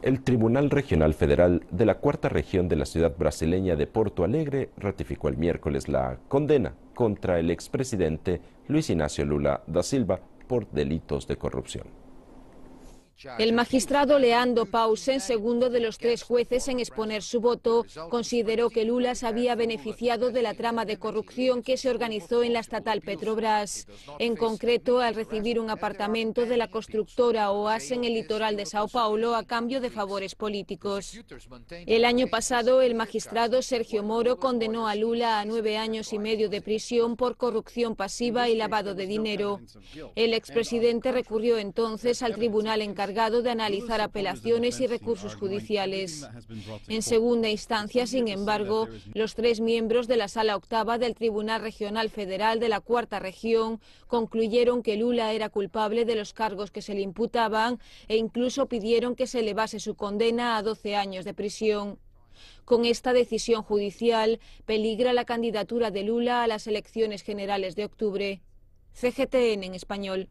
El Tribunal Regional Federal de la Cuarta Región de la ciudad brasileña de Porto Alegre ratificó el miércoles la condena contra el expresidente Luis Ignacio Lula da Silva por delitos de corrupción. El magistrado Leandro Pausen, segundo de los tres jueces en exponer su voto, consideró que Lula se había beneficiado de la trama de corrupción que se organizó en la estatal Petrobras. En concreto, al recibir un apartamento de la constructora OAS en el litoral de Sao Paulo a cambio de favores políticos. El año pasado, el magistrado Sergio Moro condenó a Lula a nueve años y medio de prisión por corrupción pasiva y lavado de dinero. El expresidente recurrió entonces al tribunal encargado de analizar apelaciones y recursos judiciales. En segunda instancia, sin embargo, los tres miembros de la Sala Octava del Tribunal Regional Federal de la Cuarta Región concluyeron que Lula era culpable de los cargos que se le imputaban e incluso pidieron que se elevase su condena a 12 años de prisión. Con esta decisión judicial peligra la candidatura de Lula a las elecciones generales de octubre. CGTN en español.